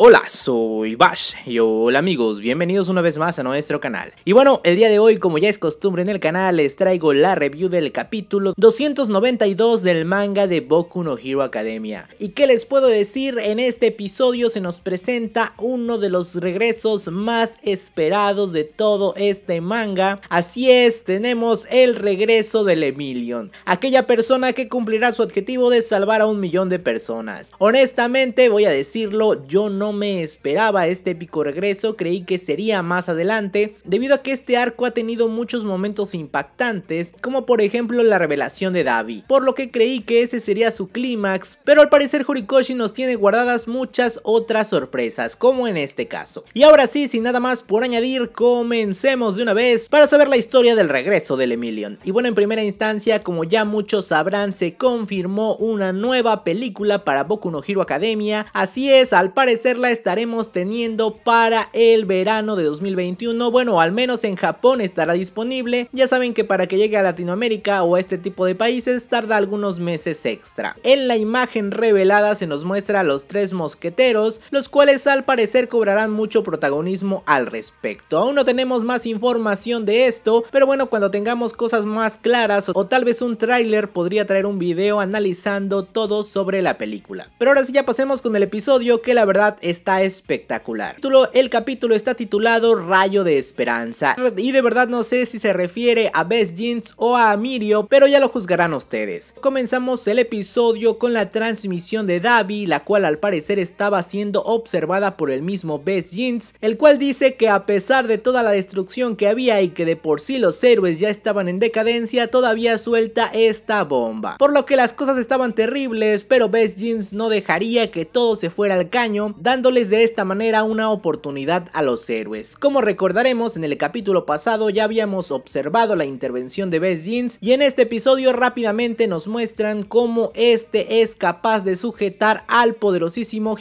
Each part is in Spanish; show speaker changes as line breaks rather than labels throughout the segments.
Hola, soy Bash y hola amigos, bienvenidos una vez más a nuestro canal. Y bueno, el día de hoy, como ya es costumbre en el canal, les traigo la review del capítulo 292 del manga de Boku no Hero Academia. ¿Y qué les puedo decir? En este episodio se nos presenta uno de los regresos más esperados de todo este manga. Así es, tenemos el regreso del Emilion, aquella persona que cumplirá su objetivo de salvar a un millón de personas. Honestamente, voy a decirlo, yo no no me esperaba este épico regreso, creí que sería más adelante, debido a que este arco ha tenido muchos momentos impactantes, como por ejemplo la revelación de Davi, por lo que creí que ese sería su clímax, pero al parecer Horikoshi nos tiene guardadas muchas otras sorpresas, como en este caso. Y ahora sí, sin nada más por añadir, comencemos de una vez para saber la historia del regreso del Emilion. Y bueno, en primera instancia, como ya muchos sabrán, se confirmó una nueva película para Boku no Hero Academia, así es, al parecer la estaremos teniendo para el verano de 2021, bueno al menos en Japón estará disponible, ya saben que para que llegue a Latinoamérica o a este tipo de países tarda algunos meses extra. En la imagen revelada se nos muestra a los tres mosqueteros, los cuales al parecer cobrarán mucho protagonismo al respecto. Aún no tenemos más información de esto, pero bueno cuando tengamos cosas más claras o tal vez un tráiler podría traer un video analizando todo sobre la película. Pero ahora sí ya pasemos con el episodio que la verdad es está espectacular. El capítulo está titulado Rayo de Esperanza y de verdad no sé si se refiere a Best Jeans o a Mirio, pero ya lo juzgarán ustedes. Comenzamos el episodio con la transmisión de Davi, la cual al parecer estaba siendo observada por el mismo Best Jeans, el cual dice que a pesar de toda la destrucción que había y que de por sí los héroes ya estaban en decadencia, todavía suelta esta bomba. Por lo que las cosas estaban terribles, pero Best Jeans no dejaría que todo se fuera al caño, dando dándoles de esta manera una oportunidad a los héroes. Como recordaremos, en el capítulo pasado ya habíamos observado la intervención de Best Jeans y en este episodio rápidamente nos muestran cómo este es capaz de sujetar al poderosísimo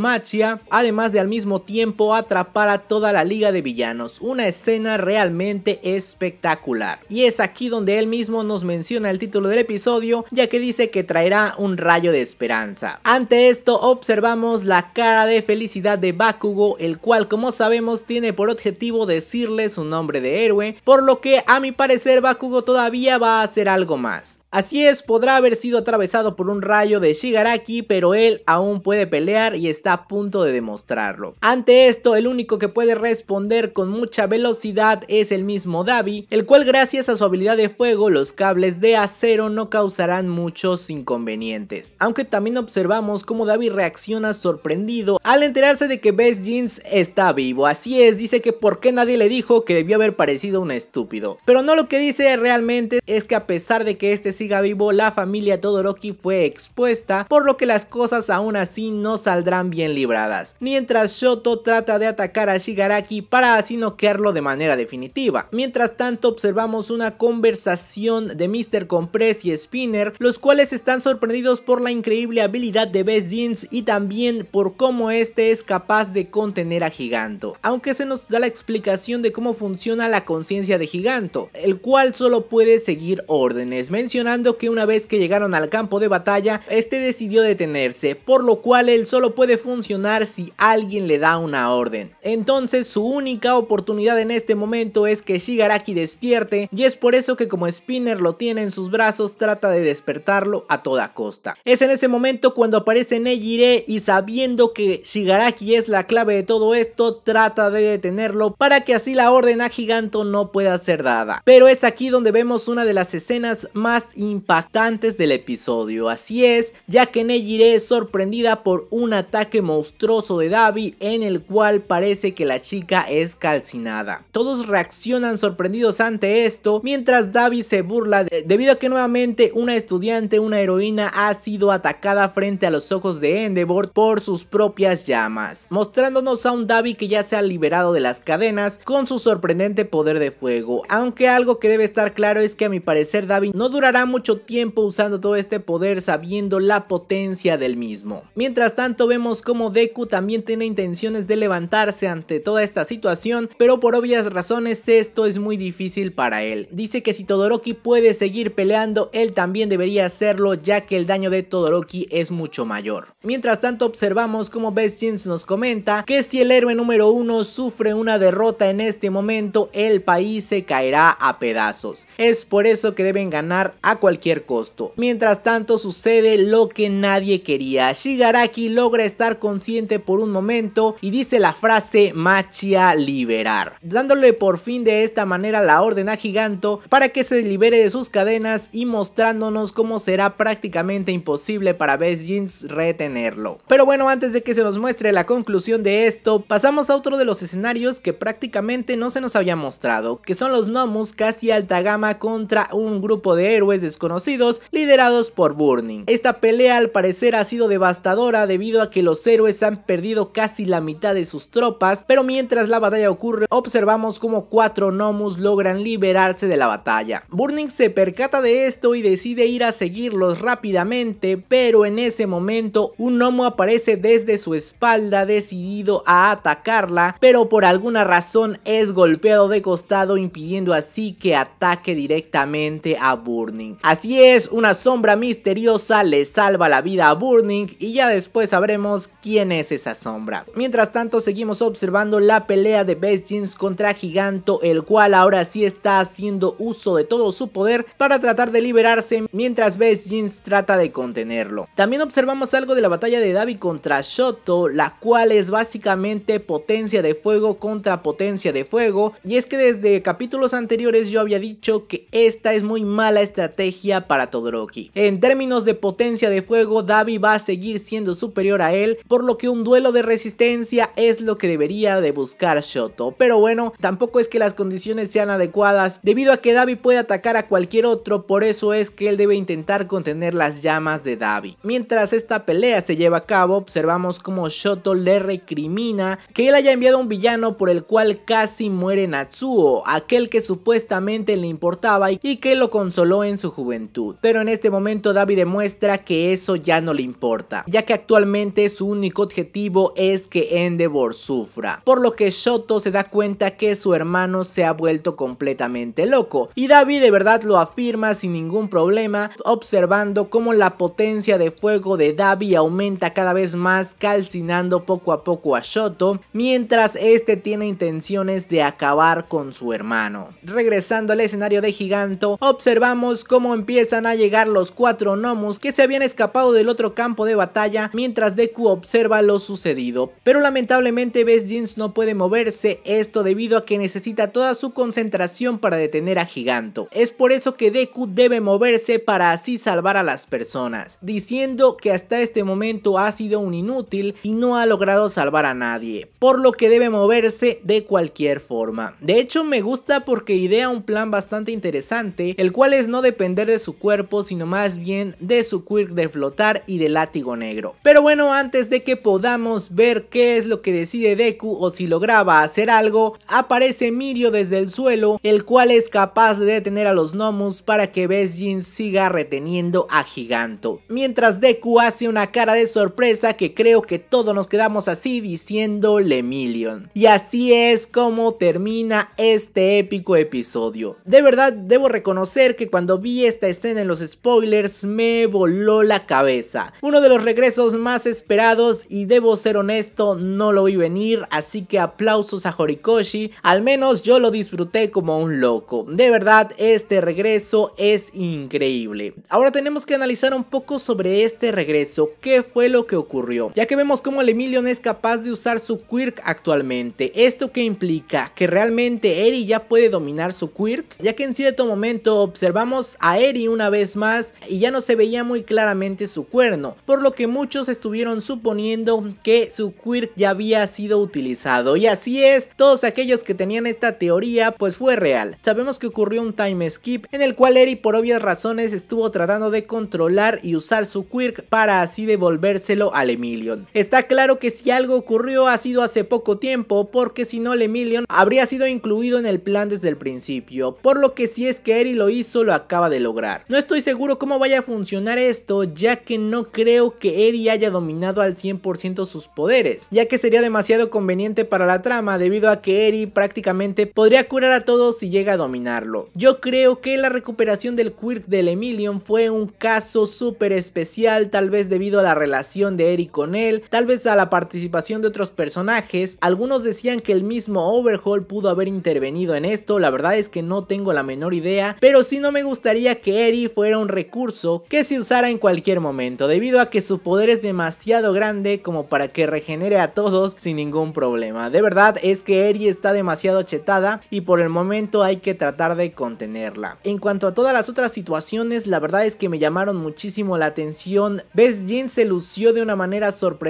Machia. además de al mismo tiempo atrapar a toda la liga de villanos, una escena realmente espectacular. Y es aquí donde él mismo nos menciona el título del episodio, ya que dice que traerá un rayo de esperanza. Ante esto observamos la cara de felicidad de Bakugo, el cual como sabemos tiene por objetivo decirle su nombre de héroe, por lo que a mi parecer Bakugo todavía va a hacer algo más. Así es, podrá haber sido atravesado por un rayo de Shigaraki, pero él aún puede pelear y está a punto de demostrarlo. Ante esto, el único que puede responder con mucha velocidad es el mismo Davi, el cual gracias a su habilidad de fuego, los cables de acero no causarán muchos inconvenientes. Aunque también observamos cómo Davi reacciona sorprendido al enterarse de que Best Jeans está vivo. Así es, dice que por qué nadie le dijo que debió haber parecido un estúpido. Pero no lo que dice realmente es que a pesar de que este siga vivo, la familia Todoroki fue expuesta, por lo que las cosas aún así no saldrán bien libradas. Mientras Shoto trata de atacar a Shigaraki para así noquearlo de manera definitiva. Mientras tanto observamos una conversación de Mr. Compress y Spinner, los cuales están sorprendidos por la increíble habilidad de Best Jeans y también por cómo este es capaz de contener a Giganto, aunque se nos da la explicación de cómo funciona la conciencia de Giganto, el cual solo puede seguir órdenes, mencionando que una vez que llegaron al campo de batalla, este decidió detenerse, por lo cual él solo puede funcionar si alguien le da una orden. Entonces su única oportunidad en este momento es que Shigaraki despierte y es por eso que como Spinner lo tiene en sus brazos trata de despertarlo a toda costa. Es en ese momento cuando aparece Nejire y sabiendo que Shigaraki es la clave de todo esto, trata de detenerlo para que así la orden a Giganto no pueda ser dada. Pero es aquí donde vemos una de las escenas más impactantes del episodio, así es, ya que Nejire es sorprendida por un ataque monstruoso de Davi en el cual parece que la chica es calcinada. Todos reaccionan sorprendidos ante esto, mientras Davi se burla de debido a que nuevamente una estudiante, una heroína ha sido atacada frente a los ojos de Endeavor por sus propios llamas, mostrándonos a un Davi que ya se ha liberado de las cadenas con su sorprendente poder de fuego, aunque algo que debe estar claro es que a mi parecer Davi no durará mucho tiempo usando todo este poder sabiendo la potencia del mismo. Mientras tanto vemos como Deku también tiene intenciones de levantarse ante toda esta situación, pero por obvias razones esto es muy difícil para él. Dice que si Todoroki puede seguir peleando, él también debería hacerlo ya que el daño de Todoroki es mucho mayor. Mientras tanto observamos cómo Best Jeans nos comenta que si el héroe número uno sufre una derrota en este momento, el país se caerá a pedazos. Es por eso que deben ganar a cualquier costo. Mientras tanto sucede lo que nadie quería. Shigaraki logra estar consciente por un momento y dice la frase Machia liberar, dándole por fin de esta manera la orden a Giganto para que se libere de sus cadenas y mostrándonos cómo será prácticamente imposible para Best Jeans retenerlo. Pero bueno, antes de que se nos muestre la conclusión de esto, pasamos a otro de los escenarios que prácticamente no se nos había mostrado, que son los Nomus casi alta gama contra un grupo de héroes desconocidos liderados por Burning. Esta pelea al parecer ha sido devastadora debido a que los héroes han perdido casi la mitad de sus tropas, pero mientras la batalla ocurre observamos como cuatro Nomus logran liberarse de la batalla. Burning se percata de esto y decide ir a seguirlos rápidamente, pero en ese momento un gnomo aparece desde su espalda decidido a atacarla, pero por alguna razón es golpeado de costado impidiendo así que ataque directamente a Burning. Así es, una sombra misteriosa le salva la vida a Burning y ya después sabremos quién es esa sombra. Mientras tanto seguimos observando la pelea de Jeans contra Giganto, el cual ahora sí está haciendo uso de todo su poder para tratar de liberarse mientras Jeans trata de contenerlo. También observamos algo de la batalla de Davi contra Shot la cual es básicamente potencia de fuego contra potencia de fuego. Y es que desde capítulos anteriores yo había dicho que esta es muy mala estrategia para Todoroki. En términos de potencia de fuego, Davi va a seguir siendo superior a él, por lo que un duelo de resistencia es lo que debería de buscar Shoto. Pero bueno, tampoco es que las condiciones sean adecuadas, debido a que Davi puede atacar a cualquier otro, por eso es que él debe intentar contener las llamas de Davi. Mientras esta pelea se lleva a cabo, observamos como Shoto le recrimina que él haya enviado un villano por el cual casi muere Natsuo, aquel que supuestamente le importaba y que lo consoló en su juventud. Pero en este momento David demuestra que eso ya no le importa, ya que actualmente su único objetivo es que Endeavor sufra, por lo que Shoto se da cuenta que su hermano se ha vuelto completamente loco y David de verdad lo afirma sin ningún problema observando cómo la potencia de fuego de David aumenta cada vez más alcinando poco a poco a Shoto, mientras este tiene intenciones de acabar con su hermano. Regresando al escenario de Giganto, observamos cómo empiezan a llegar los cuatro Nomus que se habían escapado del otro campo de batalla mientras Deku observa lo sucedido. Pero lamentablemente Best Jeans no puede moverse, esto debido a que necesita toda su concentración para detener a Giganto. Es por eso que Deku debe moverse para así salvar a las personas, diciendo que hasta este momento ha sido un inútil y no ha logrado salvar a nadie, por lo que debe moverse de cualquier forma. De hecho me gusta porque idea un plan bastante interesante, el cual es no depender de su cuerpo sino más bien de su quirk de flotar y de látigo negro. Pero bueno, antes de que podamos ver qué es lo que decide Deku o si lograba hacer algo, aparece Mirio desde el suelo, el cual es capaz de detener a los Nomus para que Besjin siga reteniendo a Giganto. Mientras Deku hace una cara de sorpresa que creo que todos nos quedamos así diciendo Lemillion. Y así es como termina este épico episodio. De verdad, debo reconocer que cuando vi esta escena en los spoilers me voló la cabeza. Uno de los regresos más esperados y debo ser honesto, no lo vi venir, así que aplausos a Horikoshi, al menos yo lo disfruté como un loco. De verdad, este regreso es increíble. Ahora tenemos que analizar un poco sobre este regreso, qué fue lo que ocurrió, ya que vemos cómo el es capaz de usar su Quirk actualmente. ¿Esto que implica? Que realmente Eri ya puede dominar su Quirk, ya que en cierto momento observamos a Eri una vez más y ya no se veía muy claramente su cuerno, por lo que muchos estuvieron suponiendo que su Quirk ya había sido utilizado. Y así es, todos aquellos que tenían esta teoría pues fue real. Sabemos que ocurrió un time skip en el cual Eri por obvias razones estuvo tratando de controlar y usar su Quirk para así devolvérselo al Emilion. Está claro que si algo ocurrió ha sido hace poco tiempo, porque si no Lemillion habría sido incluido en el plan desde el principio, por lo que si es que Eri lo hizo lo acaba de lograr. No estoy seguro cómo vaya a funcionar esto, ya que no creo que Eri haya dominado al 100% sus poderes, ya que sería demasiado conveniente para la trama debido a que Eri prácticamente podría curar a todos si llega a dominarlo. Yo creo que la recuperación del Quirk del Emilion fue un caso súper especial, tal vez debido a la relación de Eri con él, tal vez a la participación de otros personajes. Algunos decían que el mismo Overhaul pudo haber intervenido en esto, la verdad es que no tengo la menor idea, pero si no me gustaría que Eri fuera un recurso que se usara en cualquier momento, debido a que su poder es demasiado grande como para que regenere a todos sin ningún problema. De verdad es que Eri está demasiado chetada y por el momento hay que tratar de contenerla. En cuanto a todas las otras situaciones, la verdad es que me llamaron muchísimo la atención. Best Jin se lució de una manera sorprendente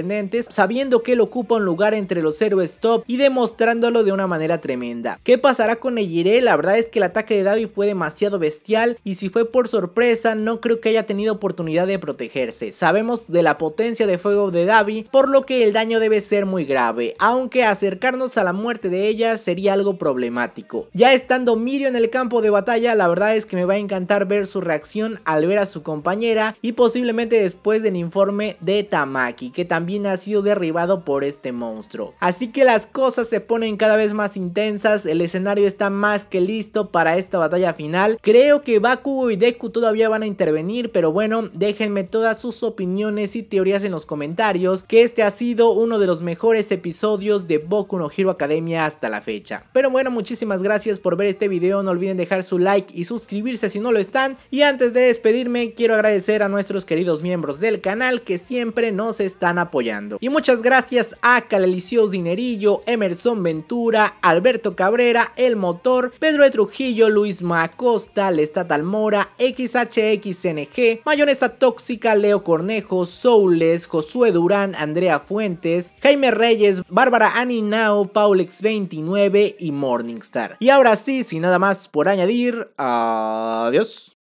sabiendo que él ocupa un lugar entre los héroes top y demostrándolo de una manera tremenda. ¿Qué pasará con Ejire? La verdad es que el ataque de Davi fue demasiado bestial y si fue por sorpresa no creo que haya tenido oportunidad de protegerse. Sabemos de la potencia de fuego de Davi, por lo que el daño debe ser muy grave, aunque acercarnos a la muerte de ella sería algo problemático. Ya estando Mirio en el campo de batalla, la verdad es que me va a encantar ver su reacción al ver a su compañera y posiblemente después del informe de Tamaki, que también también ha sido derribado por este monstruo. Así que las cosas se ponen cada vez más intensas, el escenario está más que listo para esta batalla final. Creo que Bakugo y Deku todavía van a intervenir, pero bueno, déjenme todas sus opiniones y teorías en los comentarios, que este ha sido uno de los mejores episodios de Boku no Hero Academia hasta la fecha. Pero bueno, muchísimas gracias por ver este video, no olviden dejar su like y suscribirse si no lo están. Y antes de despedirme, quiero agradecer a nuestros queridos miembros del canal que siempre nos están apoyando apoyando. Y muchas gracias a Calelicio Dinerillo, Emerson Ventura, Alberto Cabrera, El Motor, Pedro de Trujillo, Luis Macosta, Lestat Almora, XHXNG, Mayonesa Tóxica, Leo Cornejo, Soules, Josué Durán, Andrea Fuentes, Jaime Reyes, Bárbara Aninao, Paulex29 y Morningstar. Y ahora sí, sin nada más por añadir, adiós.